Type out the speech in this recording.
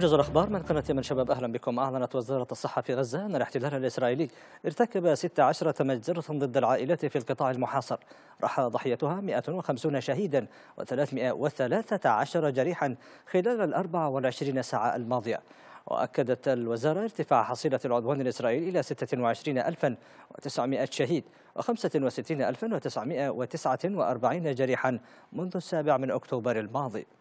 موجز الأخبار من قناة من شباب أهلا بكم أعلنت وزارة الصحة في غزة أن الاحتلال الإسرائيلي ارتكب 16 مجزرة ضد العائلات في القطاع المحاصر راح ضحيتها 150 شهيدا و313 جريحا خلال ال 24 ساعة الماضية وأكدت الوزارة ارتفاع حصيلة العدوان الإسرائيلي إلى 26900 شهيد و65949 جريحا منذ السابع من أكتوبر الماضي